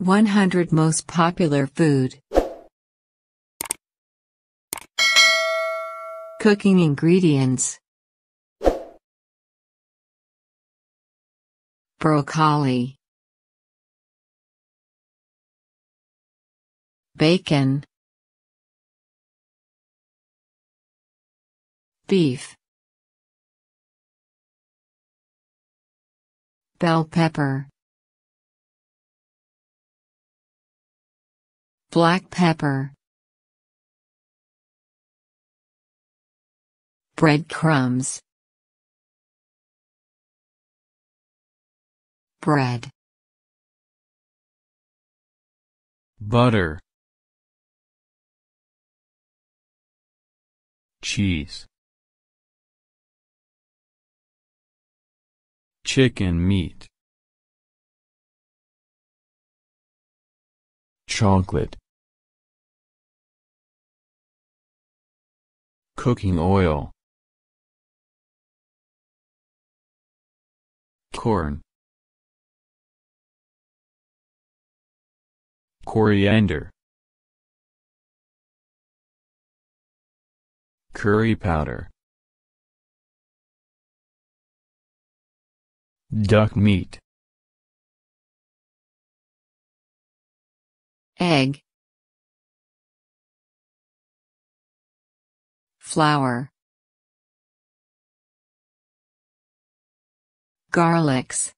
100 Most Popular Food Cooking Ingredients Broccoli Bacon Beef Bell pepper black pepper, breadcrumbs, bread, butter, cheese, chicken meat, chocolate, Cooking oil. Corn. Coriander. Curry powder. Duck meat. Egg. flour garlics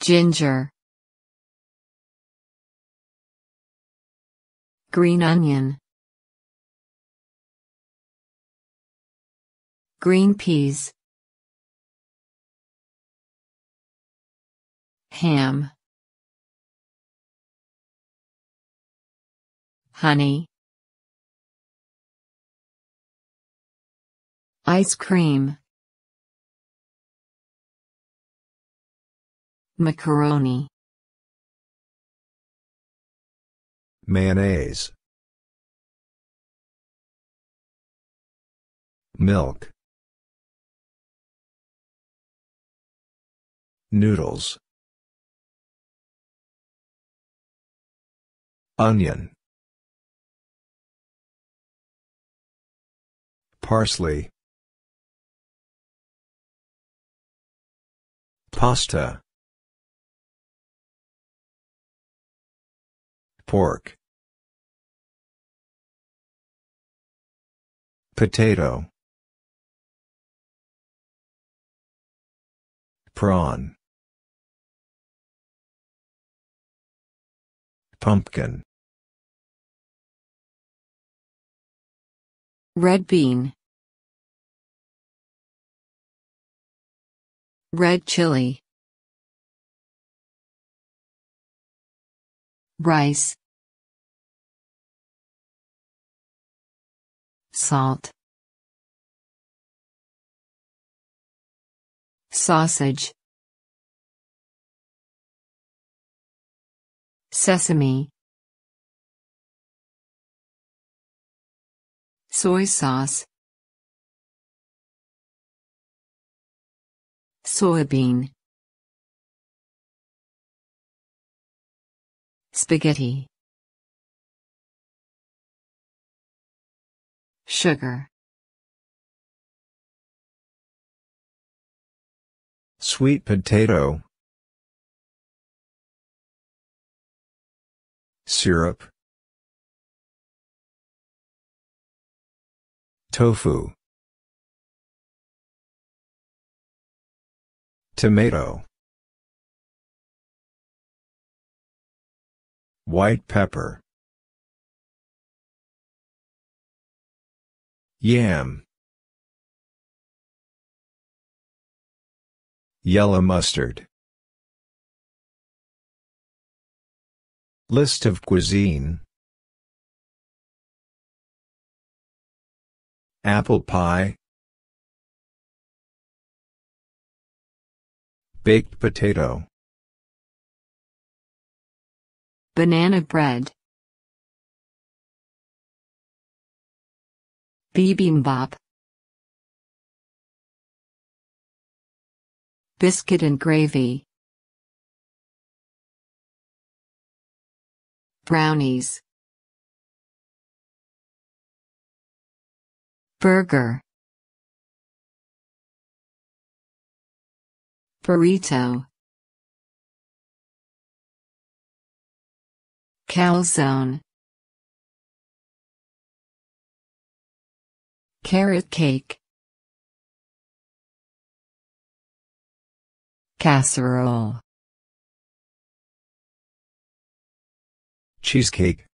ginger green onion green peas ham honey ice cream macaroni mayonnaise milk noodles onion Parsley. Pasta. Pork. Potato. Prawn. Pumpkin. Red bean. Red chili. Rice. Salt. Sausage. Sesame. Soy sauce. Soybean. Spaghetti. Sugar. Sweet potato. Syrup. Tofu. Tomato. White pepper. Yam. Yellow mustard. List of cuisine. Apple pie. Baked potato. Banana bread. Bibimbap. Biscuit and gravy. Brownies. Burger. Burrito Calzone Carrot cake Casserole Cheesecake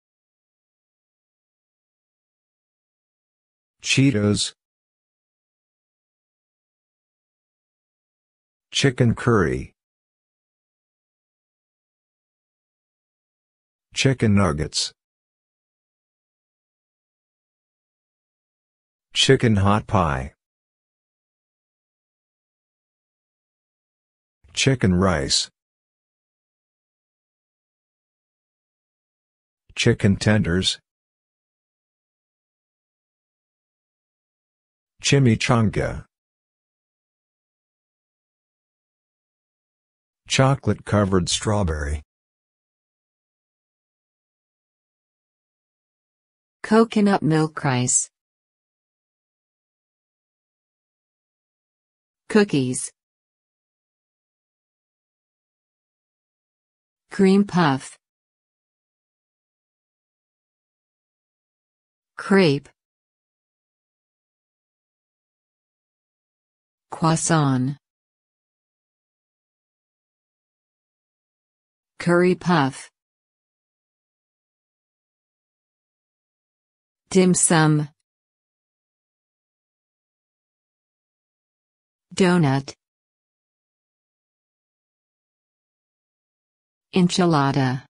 Cheetos Chicken curry. Chicken nuggets. Chicken hot pie. Chicken rice. Chicken tenders. Chimichanga. Chocolate-covered strawberry. Coconut milk rice. Cookies. Cream puff. Crepe. Croissant. Curry puff. Dim sum. Donut. Enchilada.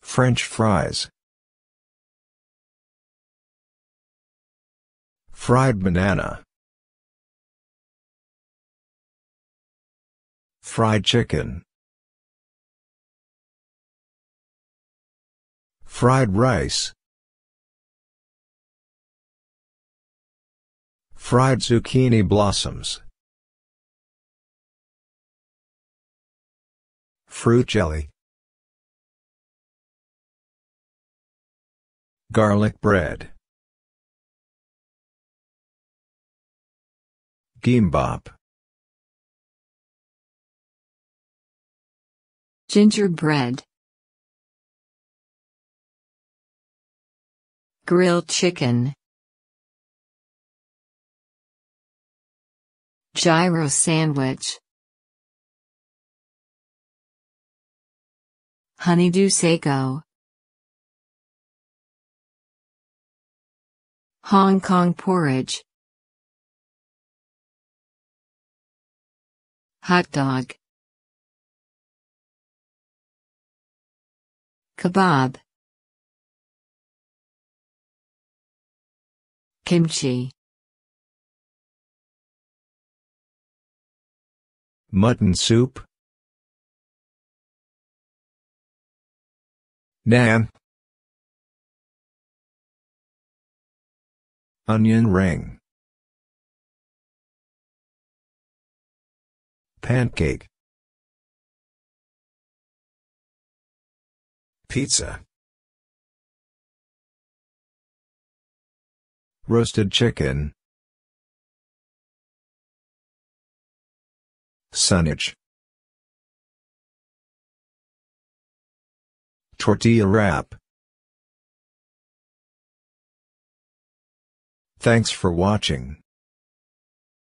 French fries. Fried banana. Fried chicken. Fried rice. Fried zucchini blossoms. Fruit jelly. Garlic bread. Gimbap. Gingerbread. Grilled chicken. Gyro sandwich. Honeydew sago. Hong Kong porridge. Hot dog. Kebab. Kimchi. Mutton soup. Nan. Onion ring. Pancake. Pizza. Roasted chicken. Sunnage. Tortilla wrap. Thanks for watching.